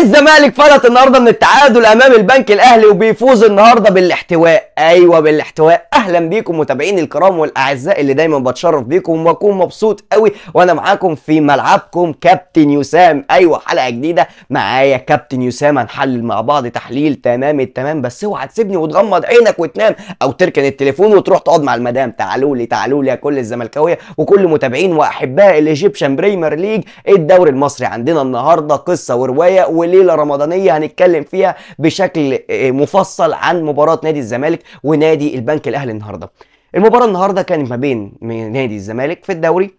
الزمالك فلت النهارده من التعادل امام البنك الاهلي وبيفوز النهارده بالاحتواء ايوه بالاحتواء اهلا بيكم متابعيني الكرام والاعزاء اللي دايما بتشرف بيكم واكون مبسوط قوي وانا معاكم في ملعبكم كابتن يسام ايوه حلقه جديده معايا كابتن يسام هنحلل مع بعض تحليل تمام التمام بس اوعى تسيبني وتغمض عينك وتنام او تركن التليفون وتروح تقعد مع المدام تعالوا لي تعالوا لي يا كل الزملكاويه وكل متابعين واحباء الايجيبشن بريمير ليج الدوري المصري عندنا النهارده قصه وروايه وليله رمضانيه هنتكلم فيها بشكل آه، مفصل عن مباراه نادي الزمالك ونادي البنك الاهلي النهارده. المباراه النهارده كانت ما بين نادي الزمالك في الدوري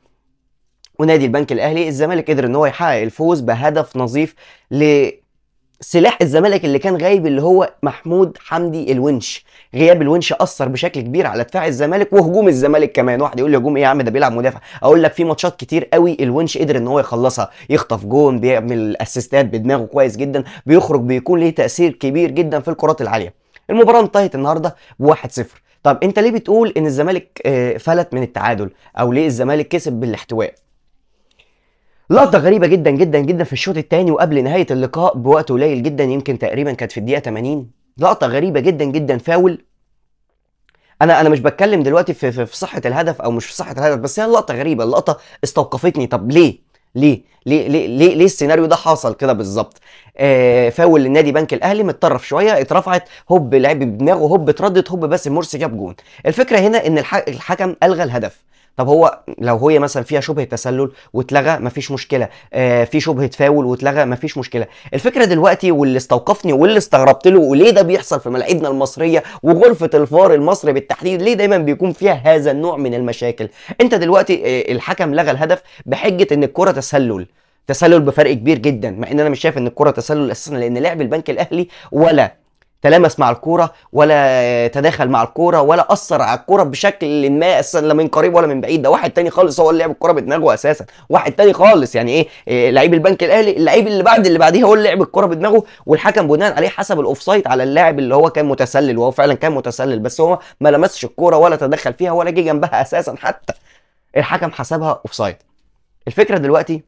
ونادي البنك الاهلي الزمالك قدر ان هو يحقق الفوز بهدف نظيف ل سلاح الزمالك اللي كان غايب اللي هو محمود حمدي الونش غياب الونش اثر بشكل كبير على دفاع الزمالك وهجوم الزمالك كمان واحد يقول لي هجوم ايه يا عم ده بيلعب مدافع اقول لك في ماتشات كتير قوي الونش قدر ان هو يخلصها يخطف جون بيعمل اسيستات بدماغه كويس جدا بيخرج بيكون ليه تاثير كبير جدا في الكرات العاليه المباراه انتهت النهارده ب 1-0 طب انت ليه بتقول ان الزمالك آه، فلت من التعادل او ليه الزمالك كسب بالاحتواء لقطة غريبة جدا جدا جدا في الشوط الثاني وقبل نهاية اللقاء بوقت قليل جدا يمكن تقريبا كانت في الدقيقة 80 لقطة غريبة جدا جدا فاول انا انا مش بتكلم دلوقتي في, في, صحة الهدف او مش في صحة الهدف بس هي اللقطة غريبة اللقطة استوقفتني طب ليه؟ ليه ليه ليه ليه, ليه السيناريو ده حصل كده بالظبط آه فاول للنادي بنك الاهلي متطرف شويه اترفعت هوب لعب بدماغه هوب اتردد هوب باسم مرسي جاب جون الفكره هنا ان الحكم الغى الهدف طب هو لو هي مثلا فيها شبهه تسلل واتلغى مفيش مشكله آه في شبهه فاول واتلغى مفيش مشكله الفكره دلوقتي واللي استوقفني واللي استغربت له وليه ده بيحصل في ملاعبنا المصريه وغرفه الفار المصري بالتحديد ليه دايما بيكون فيها هذا النوع من المشاكل انت دلوقتي آه الحكم لغى الهدف بحجه ان الكره تسلل تسلل بفرق كبير جدا مع ان انا مش شايف ان الكره تسلل اساسا لان لعب البنك الاهلي ولا تلامس مع الكوره ولا تداخل مع الكوره ولا اثر على الكوره بشكل ما لا من قريب ولا من بعيد ده واحد تاني خالص هو اللي لعب الكوره بدماغه اساسا واحد تاني خالص يعني ايه, إيه لعيب البنك الاهلي اللعيب اللي بعد اللي بعديه هو اللي لعب الكوره بدماغه والحكم بناء عليه حسب الاوفسايد على اللاعب اللي هو كان متسلل وهو فعلا كان متسلل بس هو ما لمسش الكوره ولا تدخل فيها ولا جه جنبها اساسا حتى الحكم حسبها اوفسايد الفكره دلوقتي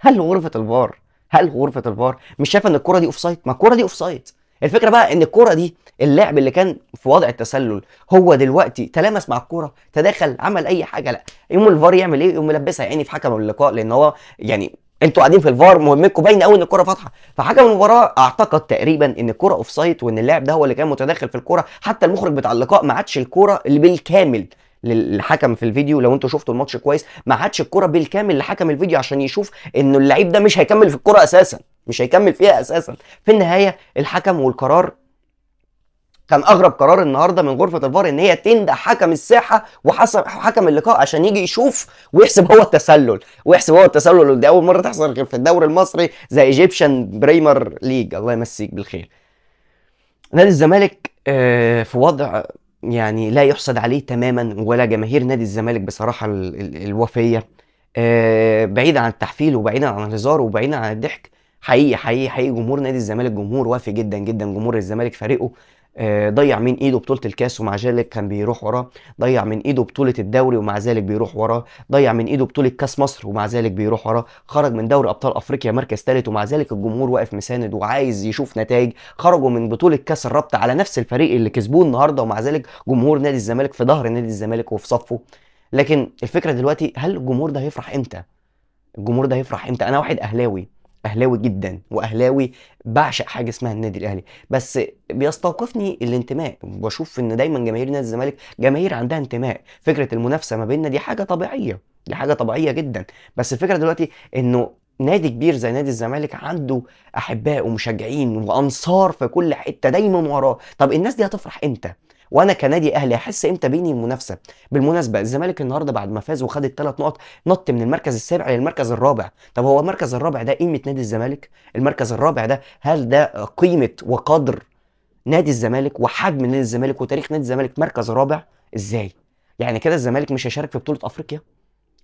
هل غرفه الفار هل غرفه الفار مش شايفه ان الكوره دي اوفسايد ما الكوره دي اوفسايد الفكره بقى ان الكوره دي اللاعب اللي كان في وضع التسلل هو دلوقتي تلامس مع الكوره تداخل عمل اي حاجه لا يقوم الفار يعمل ايه يقوم ملبسها يعني في حكم اللقاء لان هو يعني انتوا قاعدين في الفار مهمتكم باينه قوي ان الكره فاتحه فحكم المباراه اعتقد تقريبا ان الكره اوف سايت وان اللاعب ده هو اللي كان متداخل في الكره حتى المخرج بتاع اللقاء ما عادش الكره اللي بالكامل للحكم في الفيديو لو انتوا شفتوا الماتش كويس ما عادش الكره بالكامل لحكم الفيديو عشان يشوف انه اللعيب ده مش هيكمل في الكره اساسا مش هيكمل فيها اساسا في النهايه الحكم والقرار كان اغرب قرار النهارده من غرفه الفار ان هي تندى حكم الساحه وحكم حكم اللقاء عشان يجي يشوف ويحسب هو التسلل ويحسب هو التسلل ودي اول مره تحصل غير في الدوري المصري زي ايجيبشن بريمر ليج الله يمسيك بالخير نادي الزمالك آه، في وضع يعني لا يحسد عليه تماما ولا جماهير نادي الزمالك بصراحه الوفيه آه، بعيدا عن التحفيل وبعيدا عن الهزار وبعيدا عن الضحك حقيقي حقيقي حقيقي جمهور نادي الزمالك جمهور وافي جدا جدا جمهور الزمالك فريقه آه، ضيع من ايده بطوله الكاس ومع ذلك كان بيروح وراه ضيع من ايده بطوله الدوري ومع ذلك بيروح وراه ضيع من ايده بطوله كاس مصر ومع ذلك بيروح وراه خرج من دوري ابطال افريقيا مركز ثالث ومع ذلك الجمهور واقف مساند وعايز يشوف نتائج خرجوا من بطوله كاس الرابطه على نفس الفريق اللي كسبوه النهارده ومع ذلك جمهور نادي الزمالك في ظهر نادي الزمالك وفي صفه لكن الفكره دلوقتي هل الجمهور ده هيفرح امتى الجمهور ده هيفرح امتى انا واحد اهلاوي اهلاوي جدا واهلاوي بعشق حاجه اسمها النادي الاهلي بس بيستوقفني الانتماء بشوف ان دايما جماهير نادي الزمالك جماهير عندها انتماء فكره المنافسه ما بيننا دي حاجه طبيعيه دي حاجه طبيعيه جدا بس الفكره دلوقتي انه نادي كبير زي نادي الزمالك عنده احباء ومشجعين وانصار في كل حته دايما وراه طب الناس دي هتفرح امتى وانا كنادي اهلي احس امتى بيني المنافسه بالمناسبه الزمالك النهارده بعد ما فاز وخد الثلاث نقط نط من المركز السابع للمركز الرابع طب هو المركز الرابع ده قيمه نادي الزمالك المركز الرابع ده هل ده قيمه وقدر نادي الزمالك وحجم نادي الزمالك وتاريخ نادي الزمالك مركز رابع ازاي يعني كده الزمالك مش هيشارك في بطوله افريقيا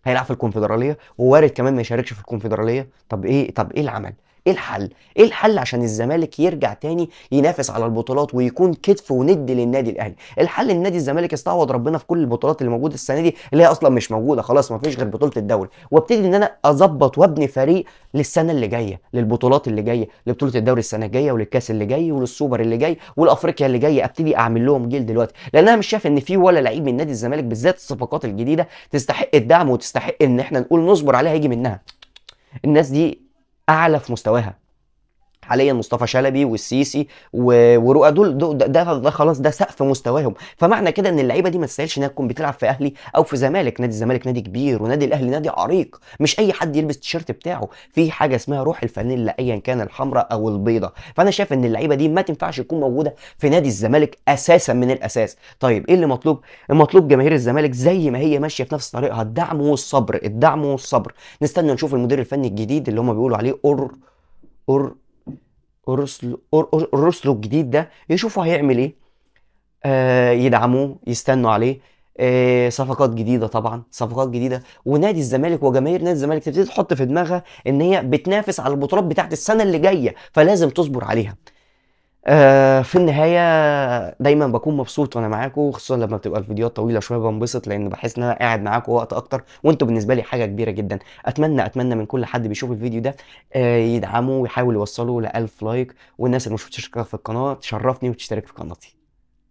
هيلعب في الكونفدراليه ووارد كمان ما يشاركش في الكونفدراليه طب ايه طب ايه العمل ايه الحل ايه الحل عشان الزمالك يرجع تاني ينافس على البطولات ويكون كتف وند للنادي الاهلي الحل ان نادي الزمالك استعوض ربنا في كل البطولات اللي موجوده السنه دي اللي هي اصلا مش موجوده خلاص ما فيش غير بطوله الدوري وابتدي ان انا اظبط وابني فريق للسنه اللي جايه للبطولات اللي جايه لبطوله الدوري السنه الجايه وللكاس اللي جاي وللسوبر اللي جاي والافريقيا اللي جايه ابتدي اعمل لهم جيل دلوقتي لان انا مش شايف ان في ولا لعيب من نادي الزمالك بالذات الصفقات الجديده تستحق الدعم وتستحق ان احنا نقول نصبر عليها يجي منها الناس دي اعلى في مستواها حاليا مصطفى شلبي والسيسي ورؤى دول ده, ده, ده خلاص ده سقف مستواهم فمعنى كده ان اللعيبه دي ما تستاهلش انها تكون بتلعب في اهلي او في زمالك نادي الزمالك نادي كبير ونادي الاهلي نادي عريق مش اي حد يلبس التيشيرت بتاعه في حاجه اسمها روح الفانيلا ايا كان الحمراء او البيضه فانا شايف ان اللعيبه دي ما تنفعش تكون موجوده في نادي الزمالك اساسا من الاساس طيب ايه اللي مطلوب المطلوب جماهير الزمالك زي ما هي ماشيه في نفس طريقها الدعم والصبر الدعم والصبر نستنى نشوف المدير الفني الجديد اللي هم بيقولوا عليه اور اور الرسل الجديد ده يشوفوا هيعمل ايه آه يدعموه يستنوا عليه آه صفقات جديده طبعا صفقات جديده ونادي الزمالك وجماهير نادي الزمالك تبتدي تحط في دماغها ان هي بتنافس على البطولات بتاعت السنه اللي جايه فلازم تصبر عليها آه في النهايه دايما بكون مبسوط وانا معاكم خصوصا لما بتبقى الفيديوهات طويله شويه بنبسط لان بحس ان انا قاعد معاكم وقت اكتر وانتوا بالنسبه لي حاجه كبيره جدا اتمنى اتمنى من كل حد بيشوف الفيديو ده آه يدعمه ويحاول يوصله ل 1000 لايك والناس اللي مش بتشترك في القناه تشرفني وتشترك في قناتي